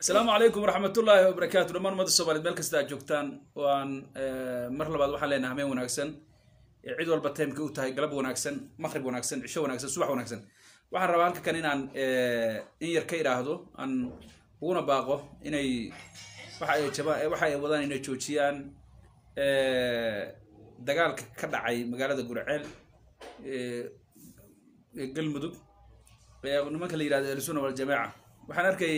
asalaamu calaykum waraxmatullaahi wabarakaatu dhammaan ummadda soomaaliyed meel kasta aad joogtaan waan eh, mar labaad waxaan leenaha hameen wanaagsan cid walba timeka u tahay galab wanaagsan maqrib wanaagsan cisho wanaagsan subax wanaagsan waxaan rabaa halka kan inaan eh, in yar ka idhaahdo aan uguna baaqo inay waxa ay eh, wadaan inay joojiyaan dagaalka ka dhacay magaalada gurceel galmudug nimanka la yihahdo ahlusuna waljamaaca waxaan arkay